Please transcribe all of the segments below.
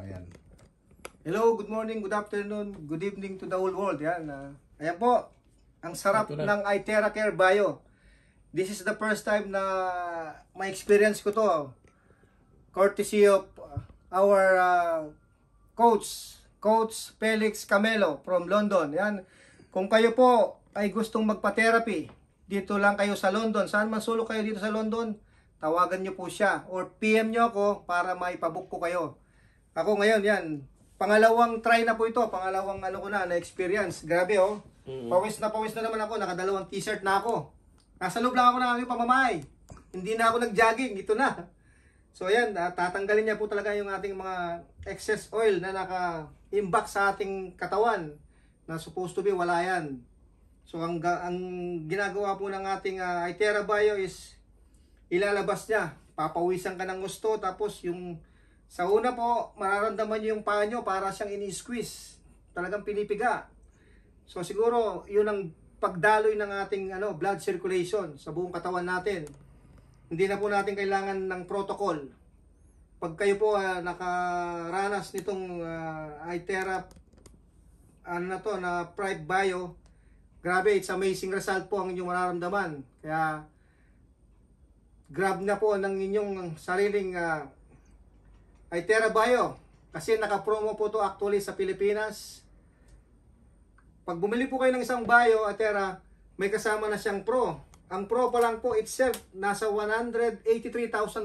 Ayan. Hello, good morning, good afternoon, good evening to the whole world. Yan. Uh, ah. ayan po, ang sarap ng iTerra Care Bio. This is the first time na may experience ko to. Courtesy of ah, our uh, coach, Coach Felix Camelo from London. Yan. Kung kayo po ay gustong magpa-therapy, dito lang kayo sa London. Saan man sulok kayo dito sa London, tawagan nyo po siya or PM nyo ako para maipabook ko kayo. Ako ngayon yan, pangalawang try na po ito, pangalawang ano ko na, na experience. Grabe oh. Mm-hmm. Pawis na pawis na naman ako, nakadalawang t-shirt na ako. Nasa loob lang ako ng aking pamamahay. Hindi na ako nag-jogging, ito na. So ayan, ah, tatanggalin niya po talaga yung ating mga excess oil na naka-imbak sa ating katawan na supposed to be wala yan. So ang, ang ginagawa po ng ating uh, Itera Bio is ilalabas niya. Papawisan ka ng gusto tapos yung sa una po, mararamdaman nyo yung paa para siyang ini-squeeze. Talagang pinipiga. So siguro, yun ang pagdaloy ng ating ano, blood circulation sa buong katawan natin. Hindi na po natin kailangan ng protocol. Pag kayo po uh, nakaranas nitong uh, ah, iTera ano na to, na Pride Bio, grabe, it's amazing result po ang inyong mararamdaman. Kaya, grab na po ng inyong sariling uh, ay Terra Bio. Kasi nakapromo po to actually sa Pilipinas. Pag bumili po kayo ng isang Bio at ah, Terra, may kasama na siyang Pro. Ang Pro pa lang po itself, nasa 183,000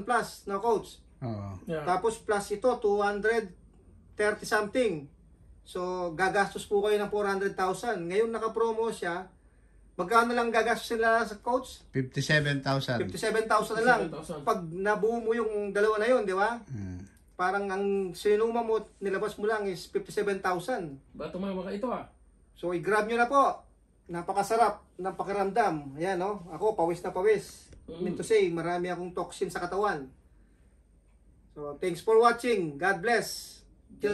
plus na coach. Uh, yeah. Tapos plus ito, 230 something. So, gagastos po kayo ng 400,000. Ngayon nakapromo siya, Magkano lang gagastos nila sa coach? 57,000. 57,000 na lang. 57, Pag nabuo mo yung dalawa na yun, di ba? Mm parang ang sinuma mo, nilabas mo lang is 57,000. Ba, tumama ka ito ah. So, i-grab nyo na po. Napakasarap ng pakiramdam. Ayan, no? Oh. Ako, pawis na pawis. Mm. Mean to mm. say, marami akong toxin sa katawan. So, thanks for watching. God bless. Till